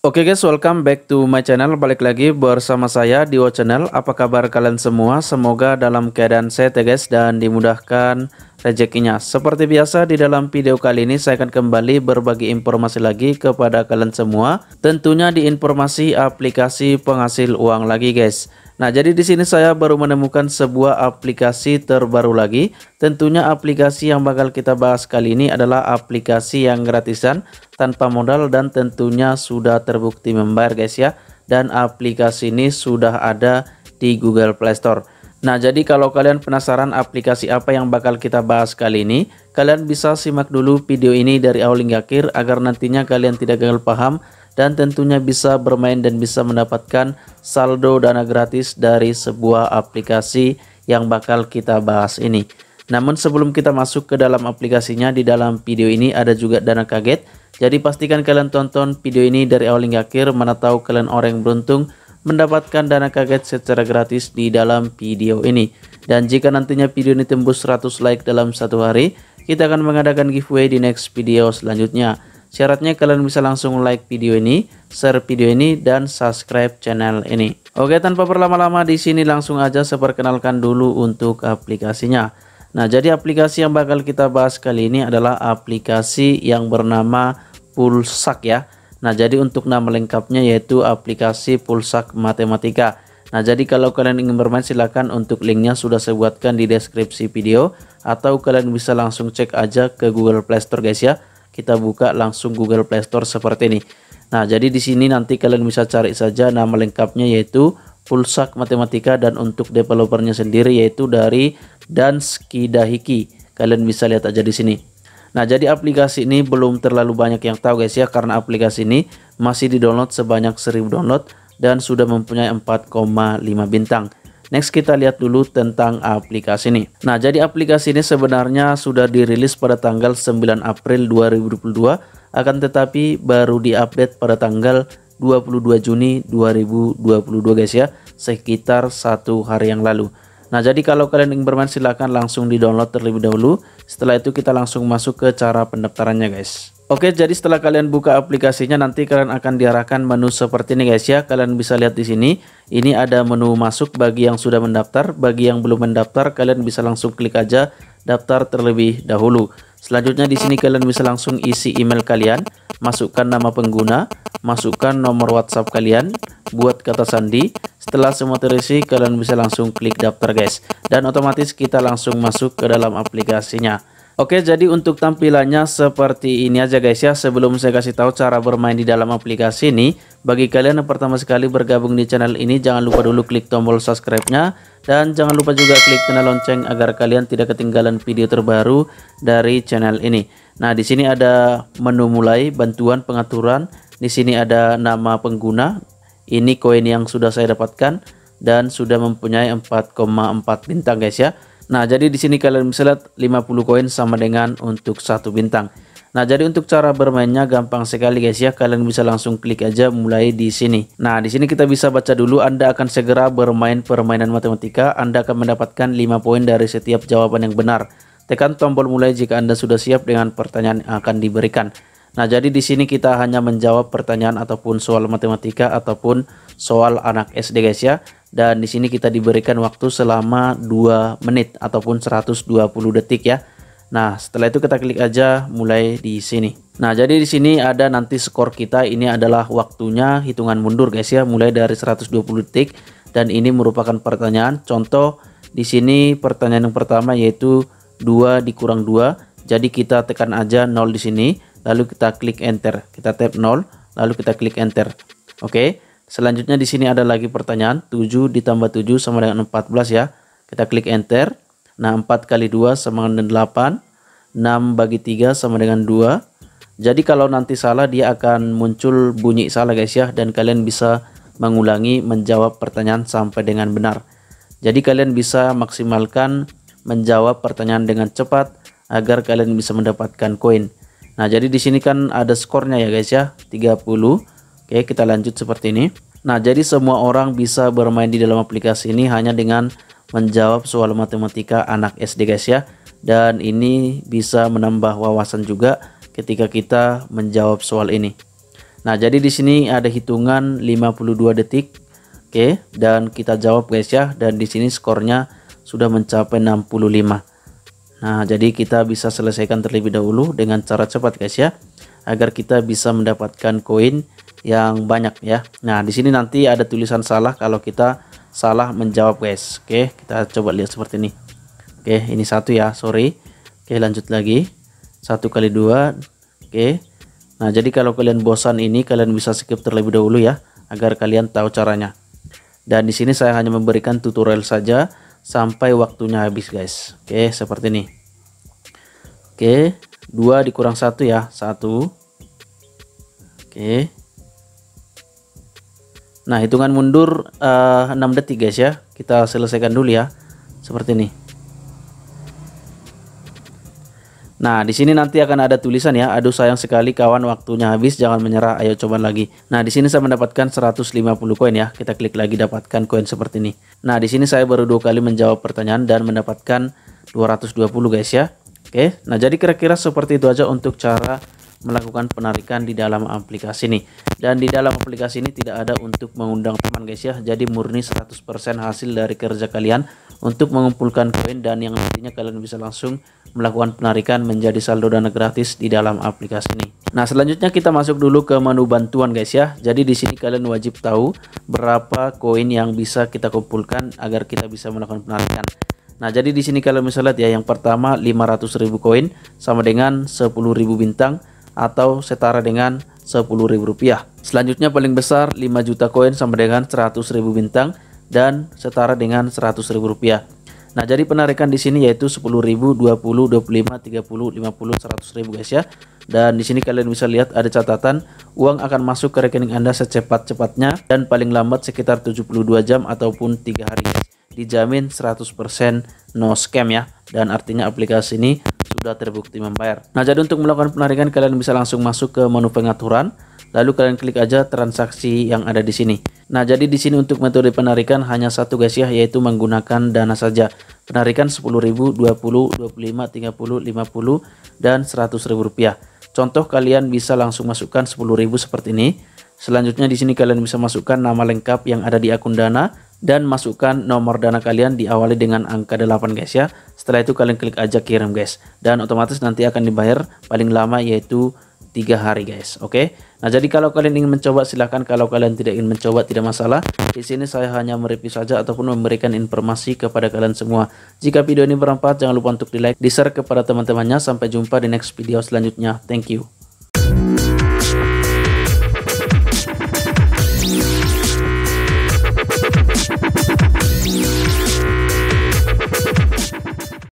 Oke okay guys, welcome back to my channel. Balik lagi bersama saya di Channel. Apa kabar kalian semua? Semoga dalam keadaan sehat ya guys dan dimudahkan rezekinya. Seperti biasa di dalam video kali ini saya akan kembali berbagi informasi lagi kepada kalian semua. Tentunya di informasi aplikasi penghasil uang lagi guys. Nah, jadi di sini saya baru menemukan sebuah aplikasi terbaru lagi. Tentunya aplikasi yang bakal kita bahas kali ini adalah aplikasi yang gratisan tanpa modal dan tentunya sudah terbukti membayar guys ya. Dan aplikasi ini sudah ada di Google Play Store. Nah, jadi kalau kalian penasaran aplikasi apa yang bakal kita bahas kali ini, kalian bisa simak dulu video ini dari awal hingga akhir agar nantinya kalian tidak gagal paham dan tentunya bisa bermain dan bisa mendapatkan saldo dana gratis dari sebuah aplikasi yang bakal kita bahas ini. Namun sebelum kita masuk ke dalam aplikasinya, di dalam video ini ada juga dana kaget. Jadi pastikan kalian tonton video ini dari awal hingga akhir, mana tahu kalian orang yang beruntung mendapatkan dana kaget secara gratis di dalam video ini. Dan jika nantinya video ini tembus 100 like dalam satu hari, kita akan mengadakan giveaway di next video selanjutnya. Syaratnya kalian bisa langsung like video ini, share video ini, dan subscribe channel ini. Oke, tanpa berlama-lama di sini langsung aja saya perkenalkan dulu untuk aplikasinya. Nah, jadi aplikasi yang bakal kita bahas kali ini adalah aplikasi yang bernama Pulsak ya. Nah, jadi untuk nama lengkapnya yaitu aplikasi Pulsak Matematika. Nah, jadi kalau kalian ingin bermain silahkan untuk linknya sudah saya buatkan di deskripsi video atau kalian bisa langsung cek aja ke Google Play Store guys ya. Kita buka langsung Google Play Store seperti ini. Nah, jadi di sini nanti kalian bisa cari saja nama lengkapnya yaitu Pulsak Matematika dan untuk developernya sendiri yaitu dari Danskidahiki. Kalian bisa lihat aja di sini. Nah, jadi aplikasi ini belum terlalu banyak yang tahu guys ya karena aplikasi ini masih di-download sebanyak 1000 download dan sudah mempunyai 4,5 bintang. Next kita lihat dulu tentang aplikasi ini. Nah, jadi aplikasi ini sebenarnya sudah dirilis pada tanggal 9 April 2022 akan tetapi baru diupdate pada tanggal 22 Juni 2022 guys ya, sekitar satu hari yang lalu. Nah, jadi kalau kalian ingin bermain silahkan langsung di-download terlebih dahulu. Setelah itu kita langsung masuk ke cara pendaftarannya, guys. Oke, jadi setelah kalian buka aplikasinya nanti kalian akan diarahkan menu seperti ini, guys ya. Kalian bisa lihat di sini, ini ada menu masuk bagi yang sudah mendaftar, bagi yang belum mendaftar kalian bisa langsung klik aja daftar terlebih dahulu. Selanjutnya di sini kalian bisa langsung isi email kalian, masukkan nama pengguna, masukkan nomor WhatsApp kalian, buat kata sandi. Setelah semua terisi, kalian bisa langsung klik daftar guys. Dan otomatis kita langsung masuk ke dalam aplikasinya. Oke, jadi untuk tampilannya seperti ini aja guys ya. Sebelum saya kasih tahu cara bermain di dalam aplikasi ini, bagi kalian yang pertama sekali bergabung di channel ini, jangan lupa dulu klik tombol subscribe-nya. Dan jangan lupa juga klik tanda lonceng agar kalian tidak ketinggalan video terbaru dari channel ini. Nah, di sini ada menu mulai, bantuan, pengaturan, di sini ada nama pengguna. Ini koin yang sudah saya dapatkan dan sudah mempunyai 4,4 bintang guys ya. Nah, jadi di sini kalian bisa lihat 50 koin sama dengan untuk satu bintang. Nah, jadi untuk cara bermainnya gampang sekali guys ya. Kalian bisa langsung klik aja mulai di sini. Nah, di sini kita bisa baca dulu Anda akan segera bermain permainan matematika. Anda akan mendapatkan 5 poin dari setiap jawaban yang benar. Tekan tombol mulai jika Anda sudah siap dengan pertanyaan yang akan diberikan. Nah, jadi di sini kita hanya menjawab pertanyaan ataupun soal matematika ataupun soal anak SD guys ya. Dan di sini kita diberikan waktu selama 2 menit ataupun 120 detik ya. Nah, setelah itu kita klik aja mulai di sini. Nah, jadi di sini ada nanti skor kita ini adalah waktunya hitungan mundur guys ya, mulai dari 120 detik dan ini merupakan pertanyaan. Contoh di sini pertanyaan yang pertama yaitu 2 dikurang 2. Jadi kita tekan aja 0 di sini lalu kita klik enter kita tap 0 lalu kita klik enter oke okay. selanjutnya di sini ada lagi pertanyaan 7 ditambah 7 sama dengan 14 ya kita klik enter nah 4 kali 2 sama dengan 8 6 bagi 3 sama dengan 2 jadi kalau nanti salah dia akan muncul bunyi salah guys ya dan kalian bisa mengulangi menjawab pertanyaan sampai dengan benar jadi kalian bisa maksimalkan menjawab pertanyaan dengan cepat agar kalian bisa mendapatkan koin. Nah, jadi di sini kan ada skornya ya guys ya, 30. Oke, kita lanjut seperti ini. Nah, jadi semua orang bisa bermain di dalam aplikasi ini hanya dengan menjawab soal matematika anak SD guys ya. Dan ini bisa menambah wawasan juga ketika kita menjawab soal ini. Nah, jadi di sini ada hitungan 52 detik. Oke, dan kita jawab guys ya dan di sini skornya sudah mencapai 65. Nah, jadi kita bisa selesaikan terlebih dahulu dengan cara cepat guys ya. Agar kita bisa mendapatkan koin yang banyak ya. Nah, di sini nanti ada tulisan salah kalau kita salah menjawab guys. Oke, kita coba lihat seperti ini. Oke, ini satu ya, sorry. Oke, lanjut lagi. Satu kali dua. Oke. Nah, jadi kalau kalian bosan ini, kalian bisa skip terlebih dahulu ya, agar kalian tahu caranya. Dan di sini saya hanya memberikan tutorial saja sampai waktunya habis guys oke seperti ini oke 2 dikurang satu ya satu oke nah hitungan mundur uh, eh, 6 detik guys ya kita selesaikan dulu ya seperti ini Nah, di sini nanti akan ada tulisan ya, aduh sayang sekali kawan waktunya habis, jangan menyerah, ayo coba lagi. Nah, di sini saya mendapatkan 150 koin ya. Kita klik lagi dapatkan koin seperti ini. Nah, di sini saya baru dua kali menjawab pertanyaan dan mendapatkan 220 guys ya. Oke. Nah, jadi kira-kira seperti itu aja untuk cara melakukan penarikan di dalam aplikasi ini dan di dalam aplikasi ini tidak ada untuk mengundang teman guys ya jadi murni 100% hasil dari kerja kalian untuk mengumpulkan koin dan yang nantinya kalian bisa langsung melakukan penarikan menjadi saldo dana gratis di dalam aplikasi ini. Nah, selanjutnya kita masuk dulu ke menu bantuan guys ya. Jadi di sini kalian wajib tahu berapa koin yang bisa kita kumpulkan agar kita bisa melakukan penarikan. Nah, jadi di sini kalian bisa lihat ya yang pertama 500.000 koin sama dengan 10.000 bintang atau setara dengan rp rupiah. Selanjutnya paling besar 5 juta koin sama dengan 100.000 bintang dan setara dengan Rp100.000. Nah, jadi penarikan di sini yaitu 10.000, 20, 25, 30, 50, 100.000 guys ya. Dan di sini kalian bisa lihat ada catatan uang akan masuk ke rekening Anda secepat-cepatnya dan paling lambat sekitar 72 jam ataupun 3 hari. Dijamin 100% no scam ya. Dan artinya aplikasi ini sudah terbukti membayar. Nah, jadi untuk melakukan penarikan kalian bisa langsung masuk ke menu pengaturan, lalu kalian klik aja transaksi yang ada di sini. Nah, jadi di sini untuk metode penarikan hanya satu guys ya, yaitu menggunakan dana saja. Penarikan 10.000, 20, 25, 30, 50 dan 100.000 rupiah. Contoh kalian bisa langsung masukkan 10.000 seperti ini. Selanjutnya di sini kalian bisa masukkan nama lengkap yang ada di akun Dana dan masukkan nomor Dana kalian diawali dengan angka 8 guys ya. Setelah itu kalian klik aja kirim guys dan otomatis nanti akan dibayar paling lama yaitu tiga hari guys oke okay? nah jadi kalau kalian ingin mencoba silahkan kalau kalian tidak ingin mencoba tidak masalah di sini saya hanya mereview saja ataupun memberikan informasi kepada kalian semua jika video ini bermanfaat jangan lupa untuk di like di share kepada teman-temannya sampai jumpa di next video selanjutnya thank you